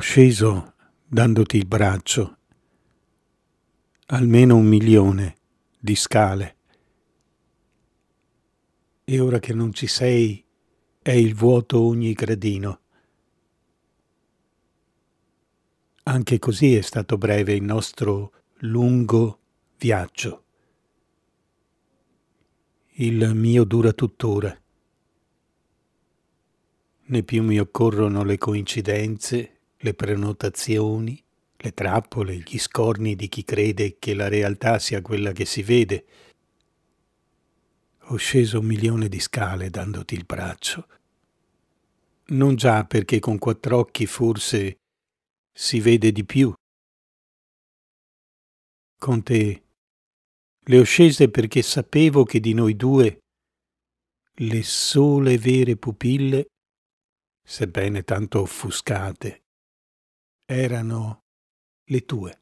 sceso dandoti il braccio, almeno un milione di scale. E ora che non ci sei, è il vuoto ogni gradino. Anche così è stato breve il nostro lungo viaggio. Il mio dura tuttora né più mi occorrono le coincidenze le prenotazioni, le trappole, gli scorni di chi crede che la realtà sia quella che si vede. Ho sceso un milione di scale dandoti il braccio. Non già perché con quattro occhi forse si vede di più. Con te le ho scese perché sapevo che di noi due le sole vere pupille, sebbene tanto offuscate, erano le tue.